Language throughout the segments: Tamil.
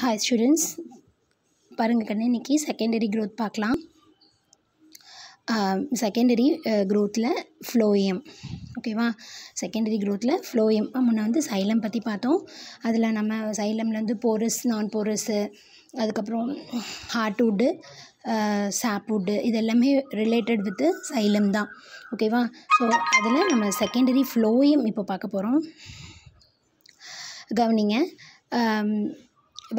ஹாய் ஸ்டூடெண்ட்ஸ் பாருங்கள் கண்ணு இன்றைக்கி செகண்டரி க்ரோத் பார்க்கலாம் செகண்டரி க்ரோத்தில் ஃப்ளோயம் ஓகேவா செகண்டரி க்ரோத்தில் ஃப்ளோயம் முன்னே வந்து சைலம் பற்றி பார்த்தோம் அதில் நம்ம சைலமில் வந்து போரஸ் நான் போரஸ்ஸு அதுக்கப்புறம் ஹார்ட்வுட்டு சாப்வுட்டு இது எல்லாமே ரிலேட்டட் வித்து சைலம் தான் ஓகேவா ஸோ அதில் நம்ம செகண்டரி ஃப்ளோயம் இப்போ பார்க்க போகிறோம் கவனிங்க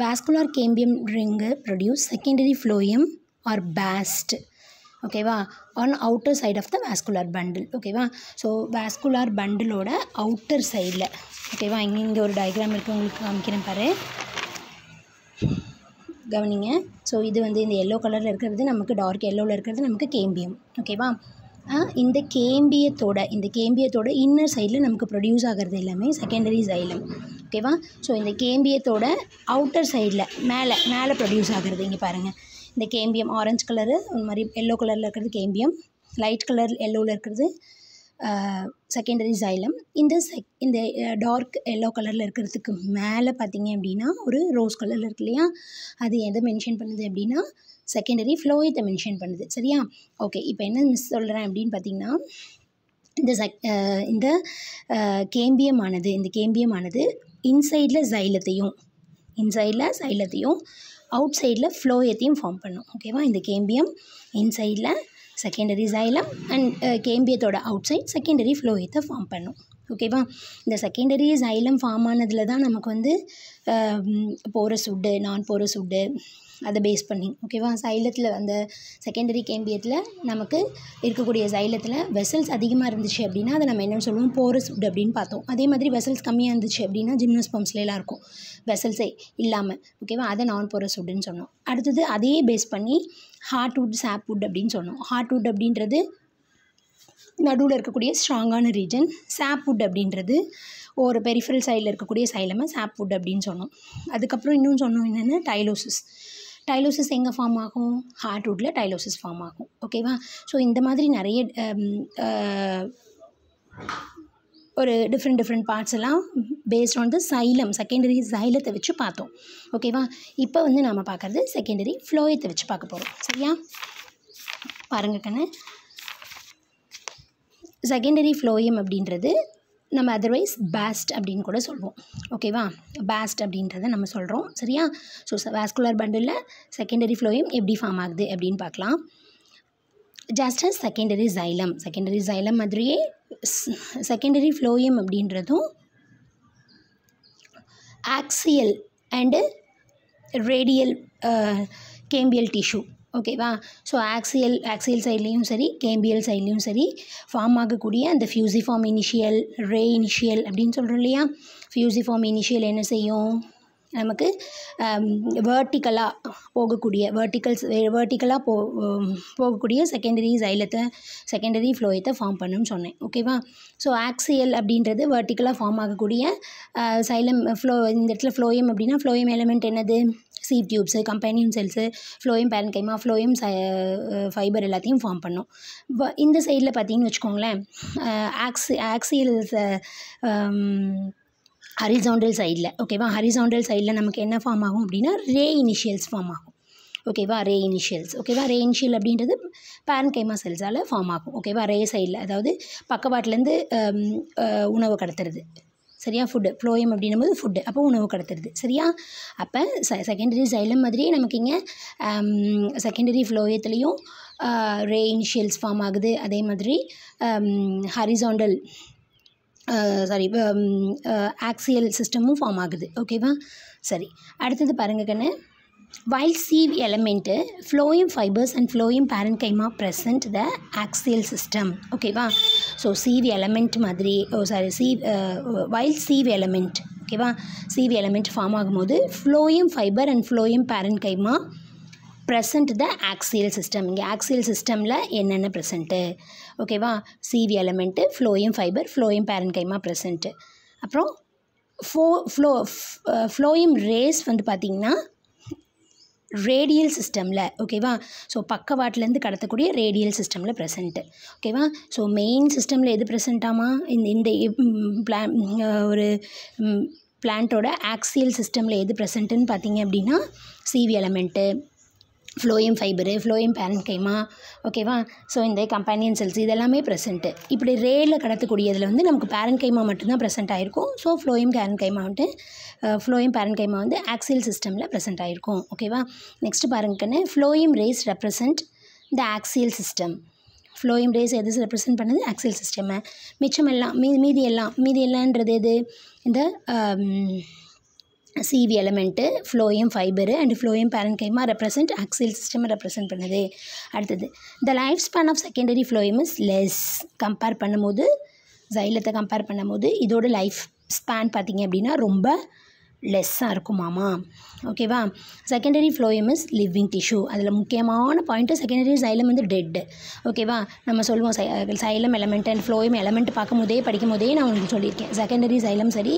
vascular cambium ring produce secondary phloem are based ஓகேவா on outer side of the vascular bundle ஓகேவா ஸோ வாஸ்குலார் பண்டிலோட அவுட்டர் சைடில் ஓகேவா இங்கே இங்கே ஒரு டயக்ராம் இருக்குது உங்களுக்கு காமிக்கிறேன் பாரு கவனிங்க ஸோ இது வந்து இந்த எல்லோ கலரில் இருக்கிறது நமக்கு டார்க் எல்லோவில் இருக்கிறது நமக்கு கேம்பியம் ஓகேவா இந்த கேம்பியத்தோட இந்த கேம்பியத்தோட இன்னர் சைடில் நமக்கு ப்ரொடியூஸ் ஆகிறது எல்லாமே செகண்டரி சைலம் ஓகேவா ஸோ இந்த கேம்பியத்தோட அவுட்டர் சைடில் மேலே மேலே ப்ரொடியூஸ் ஆகிறது இங்கே பாருங்கள் இந்த கேம்பியம் ஆரஞ்சு கலரு அந்த மாதிரி எல்லோ கலரில் இருக்கிறது கேம்பியம் லைட் கலர் எல்லோவில் இருக்கிறது செகண்டரி சைலம் இந்த செக் இந்த டார்க் எல்லோ கலரில் இருக்கிறதுக்கு மேலே பார்த்தீங்க அப்படின்னா ஒரு ரோஸ் கலரில் இருக்கு இல்லையா அது எதை மென்ஷன் பண்ணுது அப்படின்னா செகண்டரி ஃப்ளோயத்தை மென்ஷன் பண்ணுது சரியா ஓகே இப்போ என்ன மிஸ் சொல்கிறேன் அப்படின்னு பார்த்தீங்கன்னா இந்த சக் இந்த கேம்பியமானது இந்த கேம்பியமானது இன்சைடில் சைலத்தையும் இன்சைடில் சைலத்தையும் அவுட் சைடில் ஃப்ளோயத்தையும் ஃபார்ம் பண்ணும் ஓகேவா இந்த கேம்பியம் இன்சைடில் செகண்டரி சைலம் அண்ட் கேம்பியத்தோட அவுட் சைட் செகண்டரி ஃப்ளோயத்தை ஃபார்ம் பண்ணும் ஓகேவா இந்த செகண்டரி சைலம் ஃபார்ம் ஆனதில் தான் நமக்கு வந்து போகிற சுட்டு நான் போகிற சுட்டு அதை பேஸ் பண்ணி ஓகேவா சைலத்தில் அந்த செகண்டரி கேம்பியத்தில் நமக்கு இருக்கக்கூடிய சைலத்தில் வெசல்ஸ் அதிகமாக இருந்துச்சு அப்படின்னா அதை நம்ம என்னென்னு சொல்லுவோம் போரஸ் ஃபுட் அப்படின்னு பார்த்தோம் அதே மாதிரி வெசல்ஸ் கம்மியாக இருந்துச்சு அப்படின்னா எல்லாம் இருக்கும் வெசல்ஸே இல்லாமல் ஓகேவா அதை நான் போரஸ் ஃபுட்னு சொன்னோம் அடுத்தது அதையே பேஸ் பண்ணி ஹார்ட்வுட் உட் அப்படின்னு சொன்னோம் ஹார்ட்வுட் அப்படின்றது நடுவில் இருக்கக்கூடிய ஸ்ட்ராங்கான ரீஜன் சாப் உட் அப்படின்றது ஒரு பெரிஃபரல் சைடில் இருக்கக்கூடிய சைலமை உட் அப்படின்னு சொன்னோம் அதுக்கப்புறம் இன்னும் சொன்னோம் என்னென்னா டைலோசிஸ் டைலோசிஸ் எங்கே ஃபார்ம் ஆகும் ஹார்ட் ரூட்டில் டைலோசிஸ் ஃபார்ம் ஆகும் ஓகேவா ஸோ இந்த மாதிரி நிறைய ஒரு டிஃப்ரெண்ட் டிஃப்ரெண்ட் பார்ட்ஸ் எல்லாம் based on the xylem secondary சைலத்தை வச்சு பார்த்தோம் ஓகேவா இப்போ வந்து நாம் பார்க்குறது செகண்டரி ஃப்ளோயத்தை வச்சு பார்க்க போகிறோம் சரியா பாருங்கள் கண்ணு செகண்டரி ஃப்ளோயம் அப்படின்றது நம்ம அதர்வைஸ் பேஸ்ட் அப்படின்னு கூட சொல்வோம் ஓகேவா பேஸ்ட் அப்படின்றத நம்ம சொல்கிறோம் சரியா so vascular bundle secondary phloem எப்படி ஃபார்ம் ஆகுது அப்படின்னு பார்க்கலாம் just as secondary xylem secondary xylem மாதிரியே செகண்டரி ஃப்ளோயம் அப்படின்றதும் axial and radial cambial tissue ஓகேவா ஸோ ஆக்சியல் ஆக்சியல் சைட்லேயும் சரி கேம்பியல் சைட்லேயும் சரி ஃபார்ம் ஆகக்கூடிய அந்த ஃபியூசிஃபார்ம் இனிஷியல் ரே இனிஷியல் அப்படின்னு சொல்கிறோம் இல்லையா ஃபியூசிஃபார்ம் இனிஷியல் என்ன செய்யும் நமக்கு வேர்ட்டிக்கலாக um, போகக்கூடிய வேர்ட்டிக்கல்ஸ் வேர்ட்டிக்கலாக போ um, போகக்கூடிய செகண்டரி சைலத்தை செகண்டரி ஃப்ளோயத்தை ஃபார்ம் பண்ணுன்னு சொன்னேன் ஓகேவா ஸோ ஆக்சியல் அப்படின்றது வேர்ட்டிக்கலாக ஃபார்ம் ஆகக்கூடிய சைலம் uh, ஃப்ளோ இந்த இடத்துல ஃப்ளோயம் அப்படின்னா ஃப்ளோயம் எலமெண்ட் என்னது சீப் டியூப்ஸு கம்பெனியும் cells phloem parenchyma phloem fibre எல்லாத்தையும் ஃபார்ம் பண்ணும் இந்த சைடில் பார்த்தீங்கன்னு வச்சுக்கோங்களேன் ஆக்சி ஆக்சியல் ஹரிசவுண்டல் சைடில் ஓகேவா ஹரிசவுண்டல் சைடில் நமக்கு என்ன ஃபார்ம் ஆகும் அப்படின்னா ரே இனிஷியல்ஸ் ஃபார்ம் ஆகும் ஓகேவா ரே இனிஷியல்ஸ் ஓகேவா ரே இனிஷியல் அப்படின்றது பேரன் கைமா செல்ஸால் ஃபார்ம் ஆகும் ஓகேவா ரே சைடில் அதாவது பக்கவாட்டிலேருந்து um, உணவு கடத்துறது சரியா ஃபுட்டு ஃப்ளோயம் அப்படின்னும் போது ஃபுட்டு அப்போ உணவு கடத்துறது சரியா அப்போ ச செகண்டரி சைலம் மாதிரியே நமக்கு இங்கே செகண்டரி ஃப்ளோயத்துலேயும் ரே இனிஷியல்ஸ் ஃபார்ம் ஆகுது அதே மாதிரி ஹரிசாண்டல் சாரி ஆக்சியல் சிஸ்டமும் ஃபார்ம் ஆகுது ஓகேவா சரி அடுத்தது பாருங்கள் கண்ணு While element element, fibres and and parenchyma present the axial system ஓகேவா ஸோ சீவ் எலமெண்ட் மாதிரி ஓ சாரி சீவ் வைல்ட் சீவ் எலமெண்ட் ஓகேவா சீவ் எலமெண்ட் ஃபார்ம் ஆகும்போது phloem fibre and phloem parenchyma present the axial system இங்கே ஆக்சியல் சிஸ்டமில் என்னென்ன ப்ரெசண்ட்டு ஓகேவா சீவி எலமெண்ட்டு ஃப்ளோயம் ஃபைபர் ஃப்ளோயம் பேரன் கைமா ப்ரெசண்ட்டு அப்புறம் ஃபோ ஃப்ளோ ஃப்ளோயம் ரேஸ் வந்து பார்த்திங்கன்னா ரேடியல் சிஸ்டமில் ஓகேவா ஸோ பக்கவாட்டிலேருந்து கடத்தக்கூடிய ரேடியல் சிஸ்டமில் ப்ரெசென்ட்டு ஓகேவா ஸோ மெயின் சிஸ்டமில் எது ப்ரெசென்ட்டாமா இந்த இந்த ஒரு பிளான்ட்டோட ஆக்சியல் சிஸ்டமில் எது ப்ரெசென்ட்டுன்னு பார்த்தீங்க அப்படின்னா sieve element phloem fibre phloem parenchyma ஓகேவா ஸோ இந்த கம்பானியன் செல்ஸ் இதெல்லாமே ப்ரெசென்ட்டு இப்படி ரேரில் கடத்தக்கூடியதில் வந்து நமக்கு பேரன்கைமா மட்டும்தான் ப்ரெசென்ட் ஆகிருக்கும் ஸோ ஃப்ளோயம் கைமா வந்து ஃப்ளோயம் பேரன்கைமா வந்து ஆக்சியல் சிஸ்டமில் ப்ரெசென்ட் ஆகிருக்கும் ஓகேவா நெக்ஸ்ட் பாருங்கன்னு phloem rays represent the axial system phloem rays எது ரெப்ரசென்ட் பண்ணது ஆக்சியல் சிஸ்டம் மிச்சம் எல்லாம் மீ மீதி எல்லாம் மீதி எல்லான்றது எது இந்த sieve element phloem fibre and phloem parenchyma represent axial system represent பண்ணுது அடுத்தது the life span of secondary phloem is less compare பண்ணும்போது ஜைலத்தை கம்பேர் பண்ணும்போது இதோட லைஃப் ஸ்பேன் பார்த்திங்க அப்படின்னா ரொம்ப லெஸ்ஸாக இருக்குமாமா ஓகேவா secondary phloem is living tissue அதில் முக்கியமான பாயிண்ட்டு செகண்டரி சைலம் வந்து டெட்டு ஓகேவா நம்ம சொல்லுவோம் xylem element and phloem element பார்க்கும்போதே படிக்கும் போதே நான் உங்களுக்கு சொல்லியிருக்கேன் செகண்டரி சைலம் சரி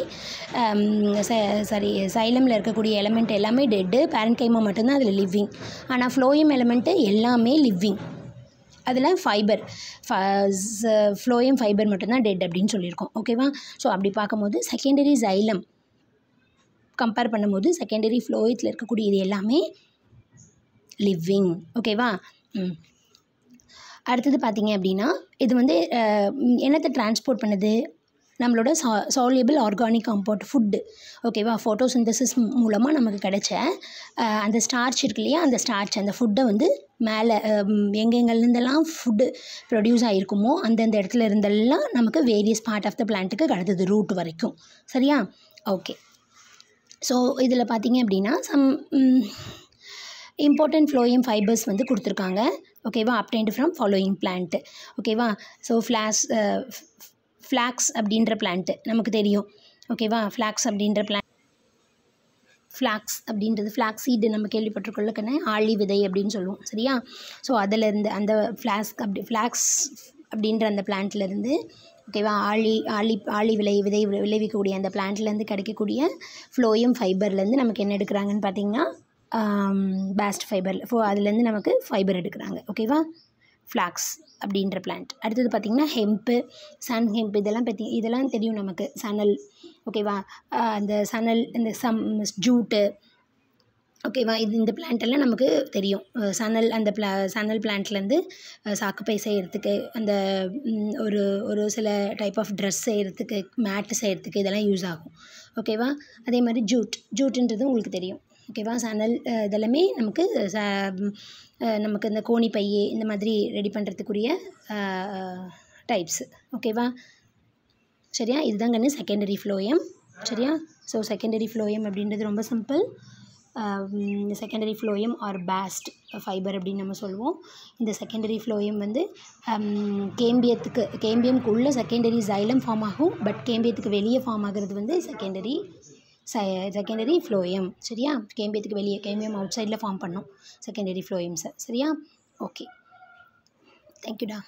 சரி சைலமில் இருக்கக்கூடிய எலமெண்ட் எல்லாமே டெட்டு பேரண்ட் கைமா மட்டும்தான் அதில் லிவிங் ஆனால் ஃப்ளோயம் எலமெண்ட்டு எல்லாமே லிவிங் அதில் ஃபைபர் ஃப்ளோயம் ஃபைபர் மட்டும்தான் டெட் அப்படின்னு சொல்லியிருக்கோம் ஓகேவா ஸோ அப்படி பார்க்கும்போது செகண்டரி சைலம் கம்பேர் பண்ணும்போது செகண்டரி ஃப்ளோயத்தில் இருக்கக்கூடிய இது எல்லாமே லிவ்விங் ஓகேவா அடுத்தது பார்த்தீங்க அப்படின்னா இது வந்து என்னத்தை டிரான்ஸ்போர்ட் பண்ணுது நம்மளோட சா சால்யபிள் ஆர்கானிக் காம்பவுண்ட் ஃபுட்டு ஓகேவா ஃபோட்டோசிந்தசிஸ் மூலமாக நமக்கு கிடைச்ச அந்த ஸ்டார்ச் இருக்கு இல்லையா அந்த ஸ்டார்ச் அந்த ஃபுட்டை வந்து மேலே எங்கெங்கேருந்தெல்லாம் ஃபுட்டு ப்ரொடியூஸ் ஆகிருக்குமோ அந்தந்த இடத்துல இருந்தெல்லாம் நமக்கு வேரியஸ் பார்ட் ஆஃப் த பிளான்ட்டுக்கு கிடந்தது ரூட் வரைக்கும் சரியா ஓகே ஸோ இதில் பார்த்தீங்க அப்படின்னா சம் இம்பார்ட்டன்ட் ஃப்ளோயிங் ஃபைபர்ஸ் வந்து கொடுத்துருக்காங்க ஓகேவா அப்டைண்ட் ஃப்ரம் ஃபாலோயிங் பிளான்ட்டு ஓகேவா ஸோ ஃப்ளாஷ் ஃப்ளாக்ஸ் அப்படின்ற பிளான்ட்டு நமக்கு தெரியும் ஓகேவா ஃப்ளாக்ஸ் அப்படின்ற பிளான் ஃப்ளாக்ஸ் அப்படின்றது ஃப்ளாக்ஸ் சீடு நம்ம கேள்விப்பட்டிருக்கோம்லக்கண்ணே ஆழி விதை அப்படின்னு சொல்லுவோம் சரியா ஸோ அதிலேருந்து அந்த ஃப்ளாஸ்க் அப்படி ஃப்ளாக்ஸ் அப்படின்ற அந்த பிளான்ட்லேருந்து ஓகேவா ஆழி ஆழி ஆழி விளை விதை விளைவிக்கக்கூடிய அந்த பிளான்ட்லேருந்து கிடைக்கக்கூடிய ஃப்ளோயம் ஃபைபர்லேருந்து நமக்கு என்ன எடுக்கிறாங்கன்னு பார்த்திங்கன்னா பேஸ்ட் ஃபைபர் ஃபோ அதுலேருந்து நமக்கு ஃபைபர் எடுக்கிறாங்க ஓகேவா ஃப்ளாக்ஸ் அப்படின்ற பிளான்ட் அடுத்தது பார்த்திங்கன்னா ஹெம்ப்பு சன் ஹெம்ப் இதெல்லாம் பற்றி இதெல்லாம் தெரியும் நமக்கு சனல் ஓகேவா அந்த சனல் இந்த சம் ஜூட்டு ஓகேவா இது இந்த பிளான்ட்டெல்லாம் நமக்கு தெரியும் சனல் அந்த பிளா சனல் பிளான்ட்லேருந்து சாக்குப்பை செய்கிறதுக்கு அந்த ஒரு ஒரு சில டைப் ஆஃப் ட்ரெஸ் செய்கிறதுக்கு மேட்டு செய்கிறதுக்கு இதெல்லாம் யூஸ் ஆகும் ஓகேவா அதே மாதிரி ஜூட் ஜூட்டுன்றது உங்களுக்கு தெரியும் ஓகேவா சனல் இதெல்லாமே நமக்கு நமக்கு இந்த கோணி பையே இந்த மாதிரி ரெடி பண்ணுறதுக்குரிய டைப்ஸ் ஓகேவா சரியா இதுதான் கண்ணு செகண்டரி ஃப்ளோயம் சரியா ஸோ செகண்டரி ஃப்ளோயம் அப்படின்றது ரொம்ப simple secondary phloem are based fibre அப்படின்னு நம்ம சொல்லுவோம் இந்த செகண்டரி ஃப்ளோயம் வந்து கேம்பியத்துக்கு கேம்பியம்குள்ளே செகண்டரி ஜைலம் ஃபார்ம் ஆகும் பட் கேம்பியத்துக்கு வெளியே ஃபார்ம் ஆகிறது வந்து செகண்டரி செகண்டரி ஃப்ளோயம் சரியா கேம்பியத்துக்கு வெளியே கேம்பியம் அவுட் சைடில் ஃபார்ம் பண்ணும் செகண்டரி ஃப்ளோயம்ஸை சரியா ஓகே தேங்க்யூடா